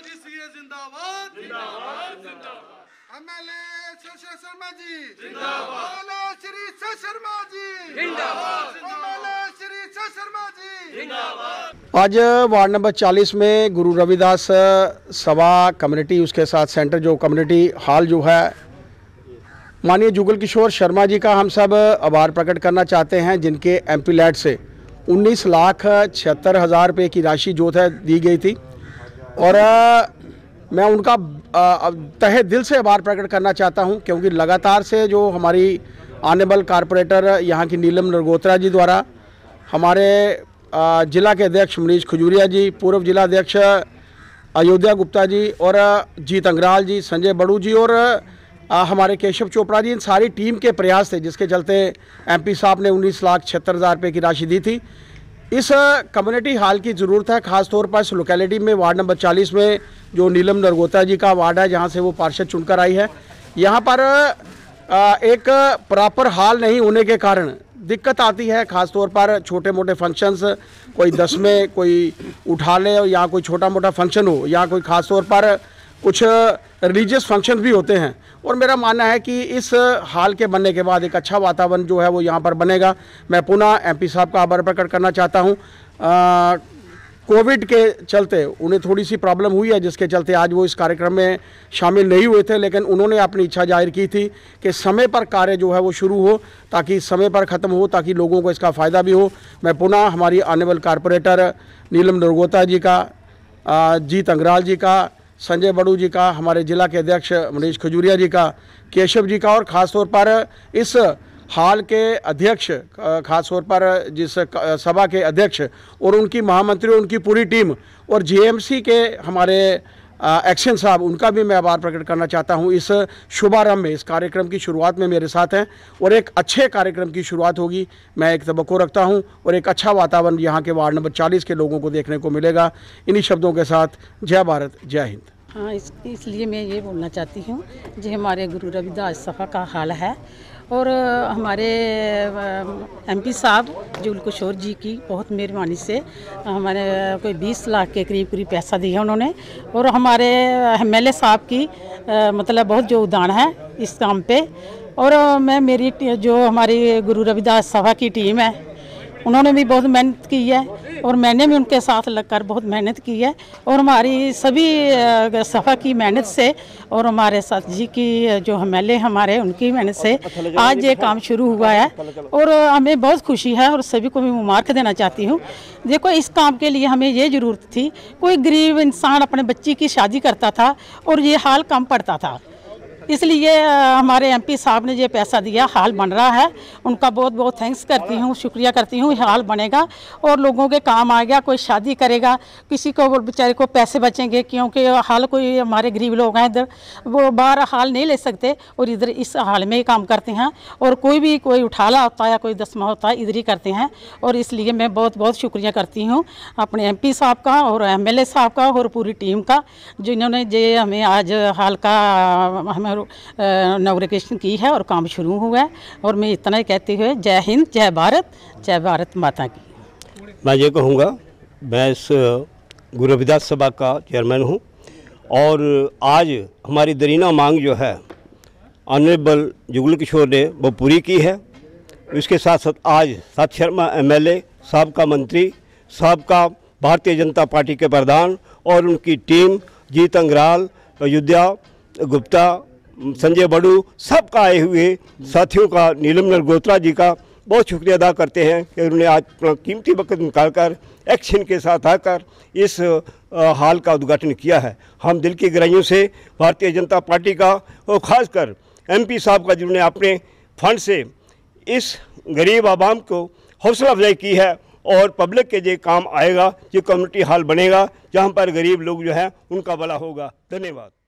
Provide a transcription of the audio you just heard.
जिंदाबाद शशि शर्मा जी जिंदाबाद शर्मा जी जिंदाबाद शर्मा जी जिंदाबाद आज वार्ड नंबर 40 में गुरु रविदास सभा कम्युनिटी उसके साथ सेंटर जो कम्युनिटी हॉल जो है माननीय जुगल किशोर शर्मा जी का हम सब आभार प्रकट करना चाहते हैं जिनके एम से उन्नीस लाख छिहत्तर हज़ार रुपये की राशि जो है दी गई थी और मैं उनका तहे दिल से आभार प्रकट करना चाहता हूं क्योंकि लगातार से जो हमारी आनेबल कारपोरेटर यहाँ की नीलम नरगोत्रा जी द्वारा हमारे जिला के अध्यक्ष मनीष खजूरिया जी पूर्व जिला अध्यक्ष अयोध्या गुप्ता जी और जीत अंग्राल जी संजय बड़ू जी और हमारे केशव चोपड़ा जी इन सारी टीम के प्रयास थे जिसके चलते एमपी साहब ने उन्नीस लाख छिहत्तर हज़ार रुपये की राशि दी थी इस कम्युनिटी हॉल की ज़रूरत है खासतौर पर इस लोकेलिटी में वार्ड नंबर 40 में जो नीलम नरगोता जी का वार्ड है जहां से वो पार्षद चुनकर आई है यहां पर एक प्रॉपर हॉल नहीं होने के कारण दिक्कत आती है खासतौर पर छोटे मोटे फंक्शंस कोई दस में कोई उठा ले या कोई छोटा मोटा फंक्शन हो या कोई खासतौर पर कुछ रिलीजियस फंक्शन भी होते हैं और मेरा मानना है कि इस हाल के बनने के बाद एक अच्छा वातावरण जो है वो यहाँ पर बनेगा मैं पुनः एमपी साहब का आभार प्रकट करना चाहता हूँ कोविड के चलते उन्हें थोड़ी सी प्रॉब्लम हुई है जिसके चलते आज वो इस कार्यक्रम में शामिल नहीं हुए थे लेकिन उन्होंने अपनी इच्छा जाहिर की थी कि समय पर कार्य जो है वो शुरू हो ताकि समय पर ख़त्म हो ताकि लोगों को इसका फ़ायदा भी हो मैं पुनः हमारी आनेबल कारपोरेटर नीलम नरगोता जी का जीत अंग्राल जी का संजय बड़ू जी का हमारे जिला के अध्यक्ष मनीष खजूरिया जी का केशव जी का और ख़ासतौर पर इस हाल के अध्यक्ष खासतौर पर जिस सभा के अध्यक्ष और उनकी महामंत्री और उनकी पूरी टीम और जीएमसी के हमारे एक्शन साहब उनका भी मैं आभार प्रकट करना चाहता हूँ इस शुभारंभ में इस कार्यक्रम की शुरुआत में मेरे साथ हैं और एक अच्छे कार्यक्रम की शुरुआत होगी मैं एक तबको रखता हूँ और एक अच्छा वातावरण यहाँ के वार्ड नंबर चालीस के लोगों को देखने को मिलेगा इन्हीं शब्दों के साथ जय भारत जय हिंद हाँ इस इसलिए मैं ये बोलना चाहती हूँ जो हमारे गुरु रविदास सफ़ा का हाल है और हमारे एमपी साहब जुल किशोर जी की बहुत मेहरबानी से हमारे कोई बीस लाख के करीब करीब पैसा दिया उन्होंने और हमारे एम साहब की मतलब बहुत जो उदान है इस काम पे और मैं मेरी जो हमारी गुरु रविदास सभा की टीम है उन्होंने भी बहुत मेहनत की है और मैंने भी उनके साथ लगकर बहुत मेहनत की है और हमारी सभी सफ़ा की मेहनत से और हमारे साथ जी की जो एम हमारे उनकी मेहनत से आज ये काम शुरू हुआ है और हमें बहुत खुशी है और सभी को मैं मुबारक देना चाहती हूँ देखो इस काम के लिए हमें ये ज़रूरत थी कोई गरीब इंसान अपने बच्ची की शादी करता था और ये हाल कम पड़ता था इसलिए हमारे एमपी साहब ने ये पैसा दिया हाल बन रहा है उनका बहुत बहुत थैंक्स करती हूँ शुक्रिया करती हूँ हाल बनेगा और लोगों के काम आ गया कोई शादी करेगा किसी को बेचारे को पैसे बचेंगे क्योंकि हाल कोई हमारे गरीब लोग हैं इधर वो बाहर हाल नहीं ले सकते और इधर इस हाल में ही काम करते हैं और कोई भी कोई उठाला होता है या कोई दसमा होता है इधर ही करते हैं और इसलिए मैं बहुत बहुत शुक्रिया करती हूँ अपने एम साहब का और एम साहब का और पूरी टीम का जिन्होंने जे हमें आज हाल का हमें नवरिकेशन की है और काम शुरू हुआ है और मैं इतना ही कहती हुए जय हिंद जय भारत जय भारत माता की मैं ये कहूँगा मैं इस गुरु रविदास सभा का चेयरमैन हूँ और आज हमारी दरीना मांग जो है ऑनरेबल जुगल किशोर ने वो पूरी की है इसके साथ साथ आज सात शर्मा एमएलए साहब का मंत्री साहब का भारतीय जनता पार्टी के प्रधान और उनकी टीम जीत अंग्राल अयोध्या गुप्ता संजय बड़ू सब का आए हुए साथियों का नीलम गोत्रा जी का बहुत शुक्रिया अदा करते हैं कि उन्होंने आज अपना कीमती वक्त निकाल कर एक्शन के साथ आकर इस हाल का उद्घाटन किया है हम दिल की गहराइयों से भारतीय जनता पार्टी का और ख़ासकर एमपी साहब का जिन्होंने अपने फंड से इस गरीब आवाम को हौसला अफजाई की है और पब्लिक के जो काम आएगा ये कम्युनिटी हॉल बनेगा जहाँ पर गरीब लोग जो हैं उनका भला होगा धन्यवाद